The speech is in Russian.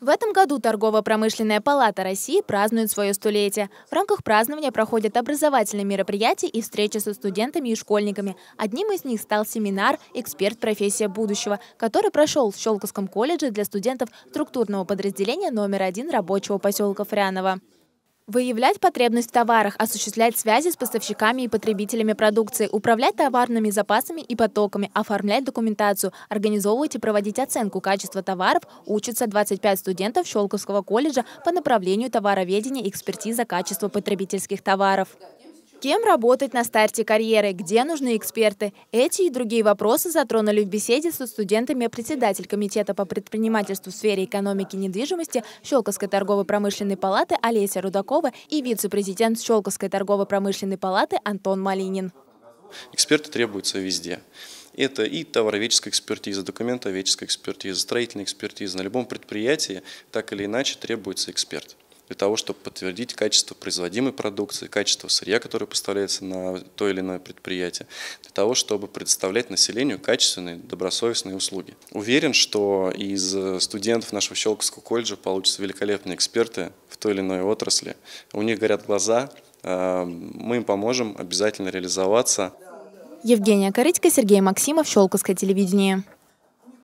В этом году Торгово-промышленная палата России празднует свое столетие. В рамках празднования проходят образовательные мероприятия и встречи со студентами и школьниками. Одним из них стал семинар «Эксперт. Профессия будущего», который прошел в Щелковском колледже для студентов структурного подразделения номер один рабочего поселка Фрянова. Выявлять потребность в товарах, осуществлять связи с поставщиками и потребителями продукции, управлять товарными запасами и потоками, оформлять документацию, организовывать и проводить оценку качества товаров учатся 25 студентов Щелковского колледжа по направлению товароведения и экспертиза качества потребительских товаров. Кем работать на старте карьеры, где нужны эксперты? Эти и другие вопросы затронули в беседе со студентами председатель Комитета по предпринимательству в сфере экономики и недвижимости Щелковской торгово-промышленной палаты Олеся Рудакова и вице-президент Щелковской торгово-промышленной палаты Антон Малинин. Эксперты требуются везде. Это и товароведческая экспертиза, документоведческая экспертиза, строительная экспертиза. На любом предприятии так или иначе требуется эксперт для того, чтобы подтвердить качество производимой продукции, качество сырья, которое поставляется на то или иное предприятие, для того, чтобы предоставлять населению качественные, добросовестные услуги. Уверен, что из э, студентов нашего Щелковского колледжа получатся великолепные эксперты в той или иной отрасли. У них горят глаза, э, мы им поможем обязательно реализоваться. Евгения Корытько, Сергей Максимов, Щелковское телевидение.